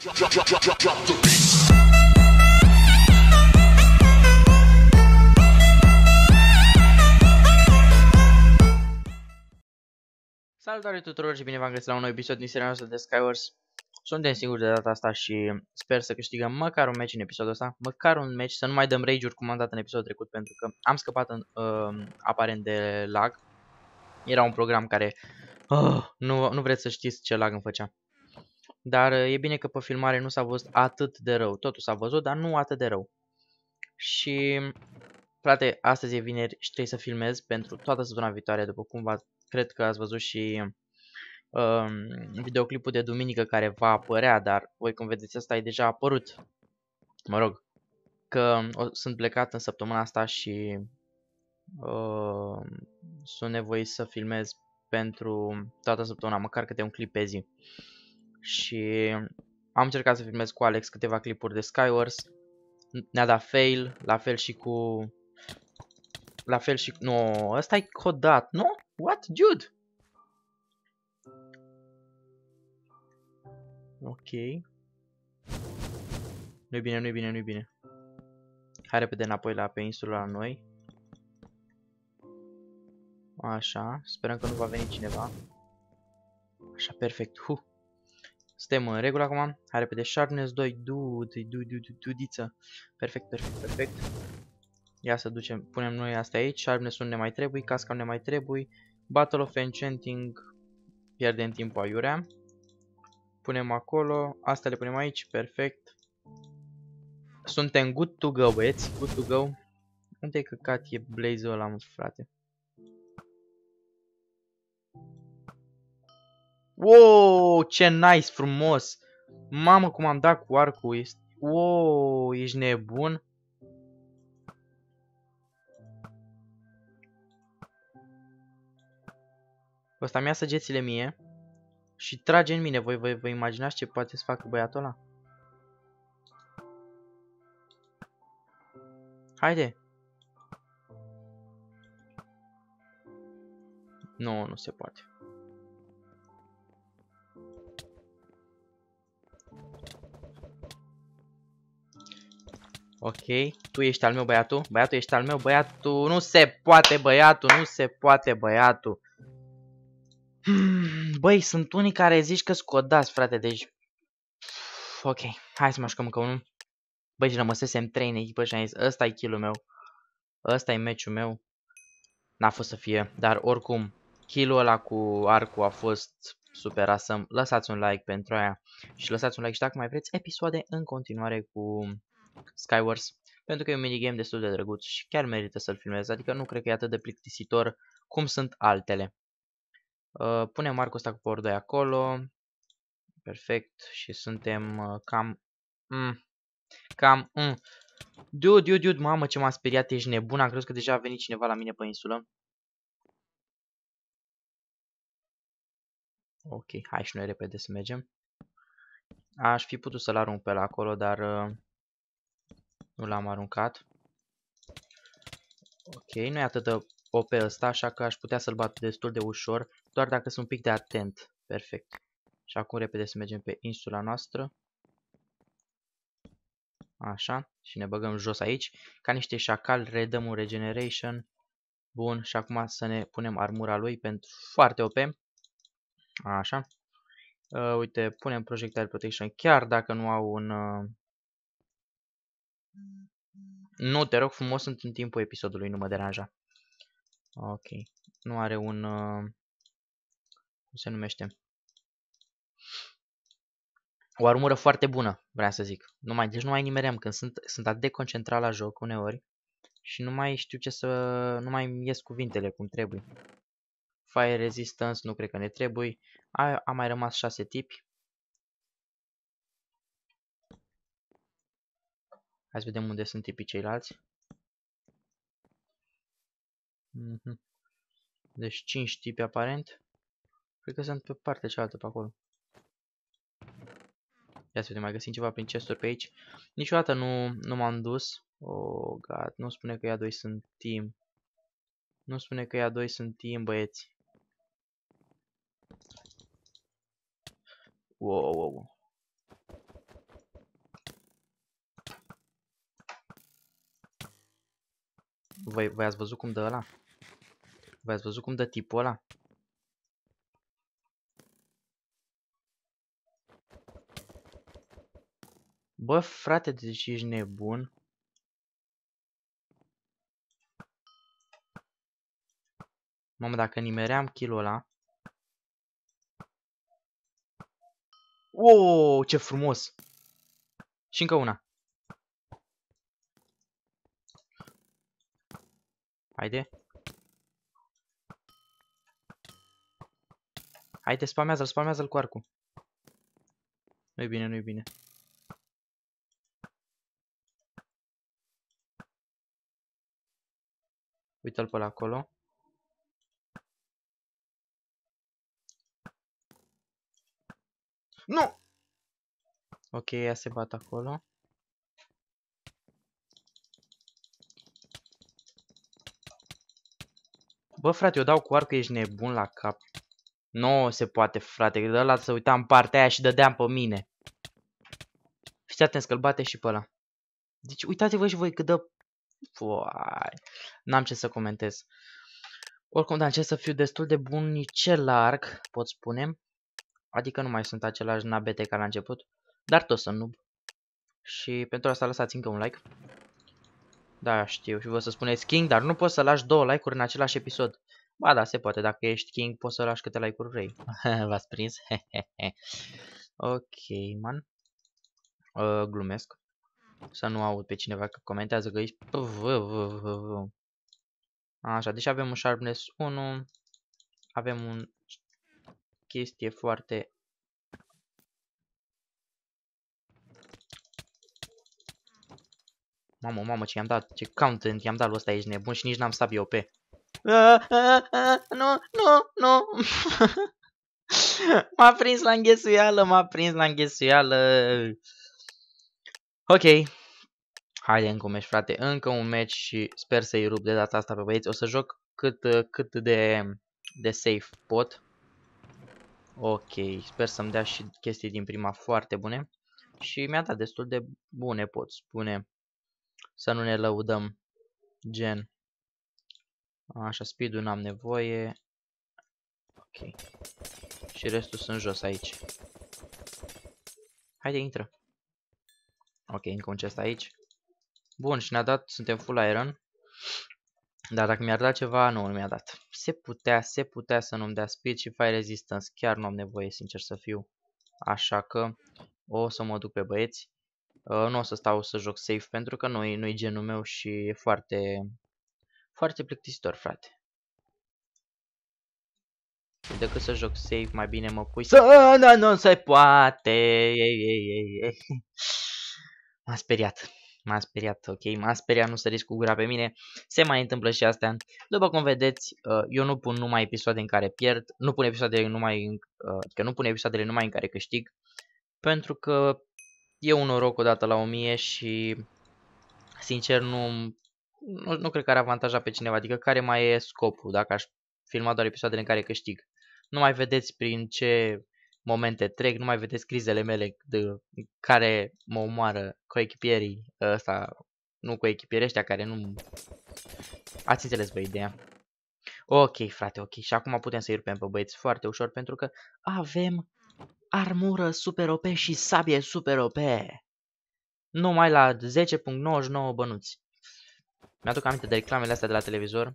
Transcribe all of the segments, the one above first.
Salutare tuturor și bine v-am găsit la un nou episod din seria noastră de Skywars. Suntem singuri de data asta și sper să câștigăm măcar un match în episodul ăsta, măcar un match să nu mai dăm rage-uri cum am dat în episodul trecut, pentru că am scăpat în, uh, aparent de lag. Era un program care... Uh, nu, nu vreți să știți ce lag îmi făcea. Dar e bine că pe filmare nu s-a văzut atât de rău. Totul s-a văzut, dar nu atât de rău. Și, frate, astăzi e vineri și trebuie să filmez pentru toată săptămâna viitoare, după cum v cred că ați văzut și um, videoclipul de duminică care va apărea, dar voi cum vedeți asta e deja apărut. Mă rog, că o, sunt plecat în săptămâna asta și uh, sunt nevoie să filmez pentru toată săptămâna, măcar câte un clip pe zi și am încercat să filmez cu Alex câteva clipuri de Skywars, ne-a dat fail, la fel și cu... La fel și... Nu, no, ăsta e codat, nu? What, dude? Ok. nu e bine, nu e bine, nu e bine. Hai repede înapoi la pe insula la noi. Așa, sperăm că nu va veni cineva. Așa, perfect. Huh. Suntem în regulă acum. Hai repede. Sharpness 2. Dude, dude, dude, dudiță. Perfect, perfect, perfect. Ia să ducem. Punem noi asta aici. Sharpness nu ne mai trebuie. Casca nu mai trebuie. Battle of Enchanting. Pierdem timp aiurea. Punem acolo. Asta le punem aici. Perfect. Suntem good to go, băieți. Good to go. unde e căcat e blaze ăla, mă, frate? Wow, ce nice, frumos! Mamă, cum am dat cu arcul, este... Wow, ești nebun? Ăsta mi-a săgețile mie și trage în mine. Voi vă, vă imaginați ce poate să facă băiatul ăla? Haide! Nu, nu se poate. Ok, tu ești al meu băiatul, băiatul ești al meu, băiatul, nu se poate băiatul, nu se poate băiatul. Hmm, băi, sunt unii care zici că scodați, frate, deci... Ok, hai să mă așcăm încă unul. Băi, și rămăsesem 3 în echipă și am zis, ăsta e kill meu. ăsta e meciul meu. N-a fost să fie, dar oricum, kill-ul ăla cu arcul a fost super awesome. Lăsați un like pentru aia și lăsați un like și dacă mai vreți episoade în continuare cu Skywars, pentru că e un minigame destul de drăguț și chiar merită să-l filmez, adică nu cred că e atât de plictisitor cum sunt altele. Uh, punem arcul ăsta cu power 2 acolo, perfect, și suntem uh, cam... Mm, cam... Mm. Dude, dude, dude, mamă ce m-a speriat, ești nebun, am crezut că deja a venit cineva la mine pe insulă. Ok, hai și noi repede să mergem. Aș fi putut să-l arunc pe la acolo, dar... Uh, nu l-am aruncat. Ok, nu e atât de OP ăsta, așa că aș putea să-l bat destul de ușor, doar dacă sunt un pic de atent. Perfect. Și acum repede să mergem pe insula noastră. Așa, și ne băgăm jos aici. Ca niște șacal, redăm un regeneration. Bun, și acum să ne punem armura lui pentru foarte OP. Așa. Uh, uite, punem projectile protection chiar dacă nu au un... Uh, nu, te rog frumos, sunt în timpul episodului, nu mă deranja. Ok. Nu are un... Uh, cum se numește? O armură foarte bună, vreau să zic. Nu mai, deci nu mai nimeream, când sunt, sunt atât de concentrat la joc uneori și nu mai știu ce să... nu mai ies cuvintele cum trebuie. Fire Resistance nu cred că ne trebuie. A, a mai rămas 6 tipi. Hai să vedem unde sunt tipii ceilalți. Mhm. Deci 5 tipi aparent. Cred că sunt pe partea cealaltă pe acolo. Ia să vedem, mai găsim ceva prin chesturi pe aici. Niciodată nu, nu m-am dus. Oh, god, nu spune că ea doi sunt team. Nu spune că ea doi sunt team, băieți. Wow, wow, wow. Voi, voi ați văzut cum dă ăla? Voi ați văzut cum dă tipul ăla? Bă, frate, deci ești nebun. Mamă, dacă nimeream kill-ul ăla. Wow, ce frumos! Și încă una. Haide. Haide, spamează-l, spamează-l cu arcul. Nu-i bine, nu-i bine. Uită l pe acolo. Nu! Ok, ea se bat acolo. Bă, frate, eu dau cu arcă, ești nebun la cap. Nu se poate, frate, că ăla să uita în partea aia și dădeam pe mine. Fiți atenți că bate și pe ăla. Deci uitați-vă și voi cât dă... Fuai, n-am ce să comentez. Oricum, dar încerc să fiu destul de bunicel la arc, pot spune. Adică nu mai sunt același nabete ca la început, dar tot sunt noob. Și pentru asta lăsați încă un like. Da, știu și vă să spuneți King, dar nu poți să lași două like-uri în același episod. Ba da, se poate, dacă ești King poți să lași câte like-uri vrei. V-ați prins? ok, man. Uh, glumesc. Să nu aud pe cineva că comentează că ești... Așa, deci avem un Sharpness 1. Avem un chestie foarte Mamă, mamă, ce i-am dat, ce content i-am dat lui ăsta, ești nebun și nici n-am stat eu pe. Nu, nu, nu. M-a prins la înghesuială, m-a prins la înghesuială. Ok. Haide încă un meci, frate, încă un meci și sper să-i rup de data asta pe băieți. O să joc cât, cât de, de safe pot. Ok, sper să-mi dea și chestii din prima foarte bune. Și mi-a dat destul de bune, pot spune să nu ne lăudăm. Gen. Așa, speed-ul n-am nevoie. Ok. Și restul sunt jos aici. Haide, intră. Ok, încă un chest aici. Bun, și ne-a dat, suntem full iron. Dar dacă mi-ar da ceva, nu, nu mi-a dat. Se putea, se putea să nu-mi dea speed și fire resistance. Chiar nu am nevoie, sincer să fiu. Așa că o să mă duc pe băieți. Ă, nu o să stau să joc safe pentru că nu-i nu genul meu și e foarte, foarte plictisitor, frate. Și decât să joc safe, mai bine mă pui să nu, nu se poate. M-a speriat. M-a speriat, ok? M-a speriat, nu risc cu gura pe mine. Se mai întâmplă și astea. După cum vedeți, ă, eu nu pun numai episoade în care pierd. Nu pun episoadele numai în, adică nu pun episoadele numai în care câștig. Pentru că E un noroc odată la 1000 și sincer nu, nu, nu cred că ar avantaja pe cineva, adică care mai e scopul dacă aș filma doar episoadele în care câștig. Nu mai vedeți prin ce momente trec, nu mai vedeți crizele mele de, care mă omoară cu echipierii ăsta, nu cu echipierii ăștia care nu... Ați înțeles, bă, ideea. Ok, frate, ok. Și acum putem să-i rupem pe băieți foarte ușor pentru că avem armură super OP și sabie super OP. Numai la 10.99 bănuți. Mi-aduc aminte de reclamele astea de la televizor.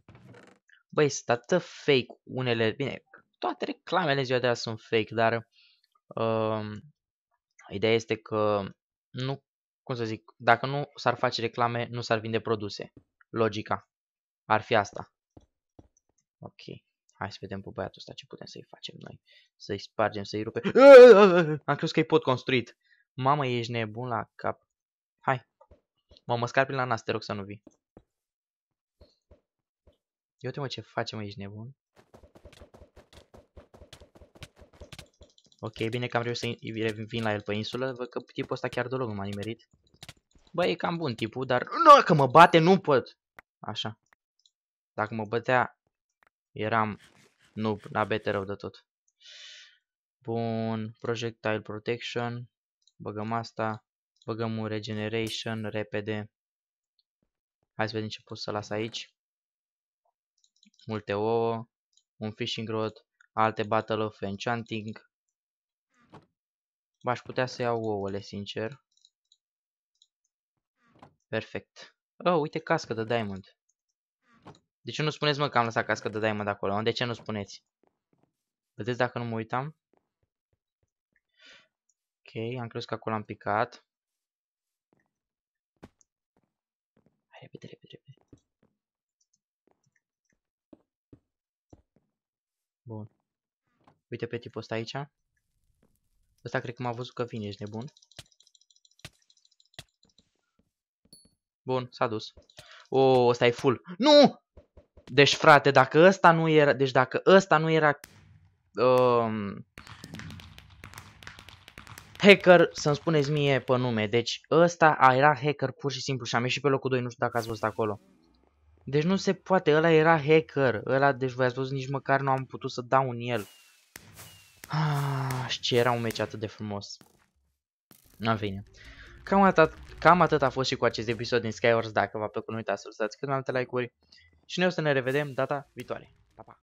Băi, sunt atât fake unele... Bine, toate reclamele ziua de azi sunt fake, dar... Uh, ideea este că nu... Cum să zic? Dacă nu s-ar face reclame, nu s-ar vinde produse. Logica. Ar fi asta. Ok. Hai să vedem pe băiatul ăsta ce putem să-i facem noi. Să-i spargem, să-i rupe. Am crezut că-i pot construit. Mamă, ești nebun la cap. Hai. Mă măscar prin la nas, te rog să nu vii. Eu te mă ce facem, ești nebun. Ok, bine că am reușit să revin la el pe insulă. Văd că tipul ăsta chiar deloc nu m-a nimerit. Bă, e cam bun tipul, dar... Nu, că mă bate, nu pot! Așa. Dacă mă bătea Eram noob la better of de tot. Bun, projectile protection. Băgăm asta. Băgăm un regeneration repede. Hai să vedem ce pot să las aici. Multe ouă. Un fishing rod. Alte battle of enchanting. V-aș putea să iau ouăle, sincer. Perfect. Oh, uite cască de diamond. De ce nu spuneți, mă, că am lăsat cască de diamond acolo? De ce nu spuneți? Vedeți dacă nu mă uitam? Ok, am crezut că acolo am picat. Hai, repede, repede, repede. Bun. Uite pe tipul ăsta aici. Ăsta cred că m-a văzut că vine, ești nebun. Bun, s-a dus. O, oh, ăsta e full. Nu! Deci frate, dacă ăsta nu era, deci dacă ăsta nu era um, hacker, să-mi spuneți mie pe nume. Deci ăsta a, era hacker pur și simplu și am ieșit pe locul 2, nu știu dacă ați văzut acolo. Deci nu se poate, ăla era hacker, ăla, deci voi ați văzut, nici măcar nu am putut să dau un el. Ah, și ce era un meci atât de frumos. În vine. Cam atât, cam atât a fost și cu acest episod din Skywars, dacă v-a plăcut nu uitați să lăsați cât mai multe like-uri și noi o să ne revedem data viitoare. Pa, pa!